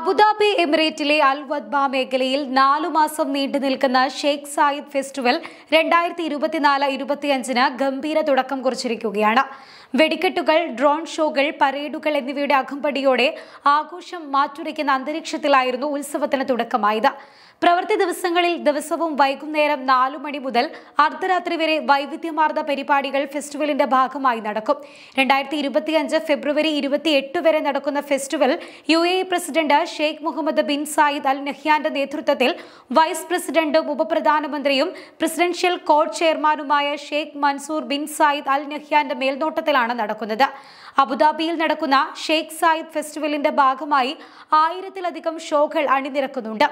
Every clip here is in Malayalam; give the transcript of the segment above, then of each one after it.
അബുദാബി എമിറേറ്റിലെ അൽവദ്ബ മേഖലയിൽ നാലു മാസം നീണ്ടു നിൽക്കുന്ന ഷെയ്ഖ് സായിദ് ഫെസ്റ്റിവൽ രണ്ടായിരത്തി ഇരുപത്തിനാല് ഇരുപത്തിയഞ്ചിന് ഗംഭീര തുടക്കം കുറിച്ചിരിക്കുകയാണ് വെടിക്കെട്ടുകൾ ഡ്രോൺ ഷോകൾ പരേഡുകൾ എന്നിവയുടെ അകമ്പടിയോടെ ആഘോഷം മാറ്റുരയ്ക്കുന്ന അന്തരീക്ഷത്തിലായിരുന്നു ഉത്സവത്തിന് തുടക്കമായത് പ്രവൃത്തി ദിവസങ്ങളിൽ ദിവസവും വൈകുന്നേരം നാലു മണി മുതൽ അർദ്ധരാത്രി വരെ വൈവിധ്യമാർന്ന പരിപാടികൾ ഫെസ്റ്റിവലിന്റെ ഭാഗമായി നടക്കും രണ്ടായിരത്തി ഇരുപത്തിയഞ്ച് ഫെബ്രുവരി ഇരുപത്തിയെട്ട് വരെ നടക്കുന്ന festival U A president Sheikh Mohammed bin Zayed Al നഹ്യാന്റെ നേതൃത്വത്തിൽ വൈസ് പ്രസിഡന്റും ഉപപ്രധാനമന്ത്രിയും പ്രസിഡൻഷ്യൽ കോഡ് ചെയർമാനുമായ Sheikh Mansour bin Zayed Al നഹ്യാന്റെ മേൽനോട്ടത്തിലാണ് ഷാർജയിലാണ് നടക്കുന്നത് അബുദാബിയിൽ നടക്കുന്ന ഷെയ്ഖ് സായിദ് ഫെസ്റ്റിവലിന്റെ ഭാഗമായി ആയിരത്തിലധികം ഷോകൾ അണിനിരക്കുന്നുണ്ട്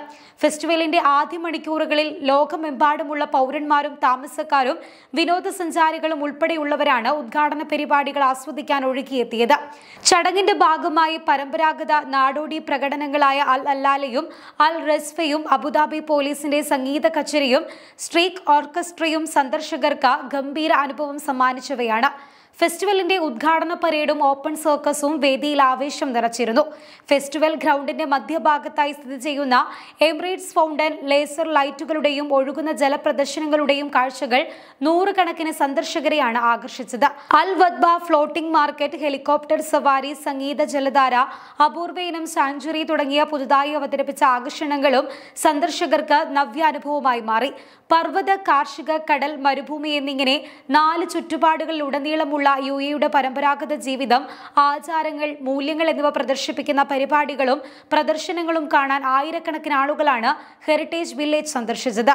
ഫെസ്റ്റിവലിന്റെ ആദ്യ മണിക്കൂറുകളിൽ ലോകമെമ്പാടുമുള്ള പൗരന്മാരും താമസക്കാരും വിനോദസഞ്ചാരികളും ഉൾപ്പെടെയുള്ളവരാണ് ഉദ്ഘാടന പരിപാടികൾ ആസ്വദിക്കാൻ ഒഴുകിയെത്തിയത് ചടങ്ങിന്റെ ഭാഗമായി പരമ്പരാഗത നാടോടി പ്രകടനങ്ങളായ അൽ അല്ലാലയും അൽ റസ്ഫയും അബുദാബി പോലീസിന്റെ സംഗീത കച്ചേരിയും സ്ട്രീറ്റ് ഓർക്കസ്ട്രയും സന്ദർശകർക്ക് ഗംഭീര അനുഭവം സമ്മാനിച്ചവയാണ് ഫെസ്റ്റിവലിന്റെ ഉദ്ഘാടന പരേഡും ഓപ്പൺ സർക്കസും വേദിയിൽ ആവേശം നിറച്ചിരുന്നു ഫെസ്റ്റിവൽ ഗ്രൗണ്ടിന്റെ മധ്യഭാഗത്തായി സ്ഥിതി ചെയ്യുന്ന എമിറേറ്റ്സ് ഫൗണ്ടൻ ലേസർ ലൈറ്റുകളുടെയും ഒഴുകുന്ന ജലപ്രദർശനങ്ങളുടെയും കാഴ്ചകൾ നൂറുകണക്കിന് സന്ദർശകരെയാണ് ആകർഷിച്ചത് Al Wathba floating market helicopter സവാരി സംഗീത ജലധാര അപൂർവേനം സാഞ്ചുറി തുടങ്ങിയ പുതുതായി അവതരിപ്പിച്ച ആകർഷണങ്ങളും സന്ദർശകർക്ക് നവ്യാനുഭവമായി മാറി പർവ്വത കാർഷിക കടൽ മരുഭൂമി എന്നിങ്ങനെ നാല് ചുറ്റുപാടുകളിലുടനീളമുള്ള നിന്നുള്ള യു എയുടെ പരമ്പരാഗത ജീവിതം ആചാരങ്ങൾ മൂല്യങ്ങൾ എന്നിവ പ്രദർശിപ്പിക്കുന്ന പരിപാടികളും പ്രദർശനങ്ങളും കാണാൻ ആയിരക്കണക്കിന് ആളുകളാണ് ഹെറിറ്റേജ് വില്ലേജ് സന്ദർശിച്ചത്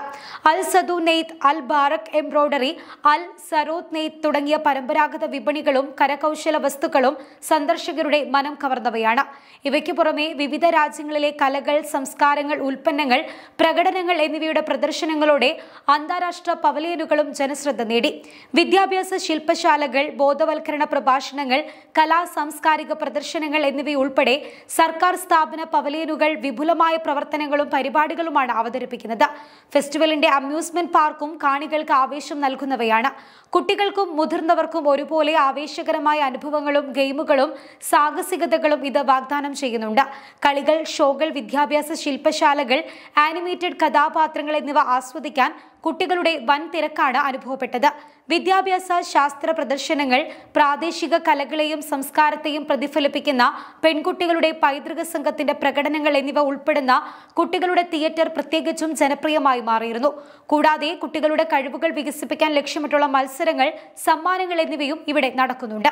അൽ സദു നെയ്ത്ത് അൽ ബാറക് എംബ്രോയ്ഡറി അൽ സരോത് നെയ്ത്ത് തുടങ്ങിയ പരമ്പരാഗത വിപണികളും കരകൗശല വസ്തുക്കളും സന്ദർശകരുടെ മനം കവർന്നവയാണ് ഇവയ്ക്ക് പുറമെ വിവിധ രാജ്യങ്ങളിലെ കലകൾ സംസ്കാരങ്ങൾ ഉൽപ്പന്നങ്ങൾ പ്രകടനങ്ങൾ എന്നിവയുടെ പ്രദർശനങ്ങളോടെ അന്താരാഷ്ട്ര പവലിയനുകളും ജനശ്രദ്ധ നേടി വിദ്യാഭ്യാസ ശില്പശാലകൾ ബോധവൽക്കരണ പ്രഭാഷണങ്ങൾ കലാ സാംസ്കാരിക പ്രദർശനങ്ങൾ എന്നിവയുൾപ്പെടെ സർക്കാർ സ്ഥാപന പവലിയനുകൾ വിപുലമായ പ്രവർത്തനങ്ങളും പരിപാടികളുമാണ് അവതരിപ്പിക്കുന്നത് ഫെസ്റ്റിവലിന്റെ അമ്യൂസ്മെന്റ് പാർക്കും കാണികൾക്ക് ആവേശം നൽകുന്നവയാണ് കുട്ടികൾക്കും മുതിർന്നവർക്കും ഒരുപോലെ ആവേശകരമായ അനുഭവങ്ങളും ഗെയിമുകളും സാഹസികതകളും ഇത് വാഗ്ദാനം ചെയ്യുന്നുണ്ട് കളികൾ ഷോകൾ വിദ്യാഭ്യാസ ശില്പശാലകൾ ആനിമേറ്റഡ് കഥാപാത്രങ്ങൾ എന്നിവ ആസ്വദിക്കാൻ കുട്ടികളുടെ വൻ തിരക്കാണ് അനുഭവപ്പെട്ടത് വിദ്യാഭ്യാസ ശാസ്ത്ര പ്രദർശനങ്ങൾ പ്രാദേശിക കലകളെയും സംസ്കാരത്തെയും പ്രതിഫലിപ്പിക്കുന്ന പെൺകുട്ടികളുടെ പൈതൃക സംഘത്തിന്റെ പ്രകടനങ്ങൾ എന്നിവ ഉൾപ്പെടുന്ന കുട്ടികളുടെ തിയേറ്റർ പ്രത്യേകിച്ചും ജനപ്രിയമായി മാറിയിരുന്നു കൂടാതെ കുട്ടികളുടെ കഴിവുകൾ വികസിപ്പിക്കാൻ ലക്ഷ്യമിട്ടുള്ള മത്സരങ്ങൾ സമ്മാനങ്ങൾ എന്നിവയും ഇവിടെ നടക്കുന്നുണ്ട്